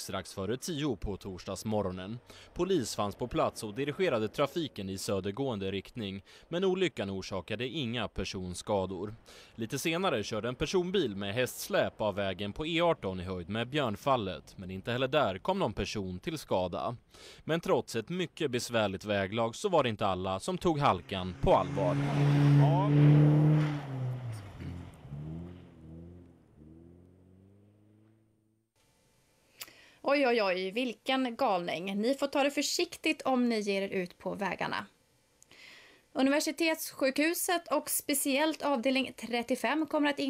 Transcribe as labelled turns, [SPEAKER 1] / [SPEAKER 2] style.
[SPEAKER 1] strax före tio på torsdagsmorgonen. Polis fanns på plats och dirigerade trafiken i södergående riktning, men olyckan orsakade inga personskador. Lite senare körde en personbil med hästsläp av vägen på E18 i höjd med Björnfallet, men inte heller där kom någon person till skada. Men trots ett mycket besvärligt väglag så var det inte alla som tog halkan på allvar.
[SPEAKER 2] Ja.
[SPEAKER 3] Oj, oj, oj, vilken galning. Ni får ta det försiktigt om ni ger er ut på vägarna. Universitetssjukhuset och speciellt avdelning 35 kommer att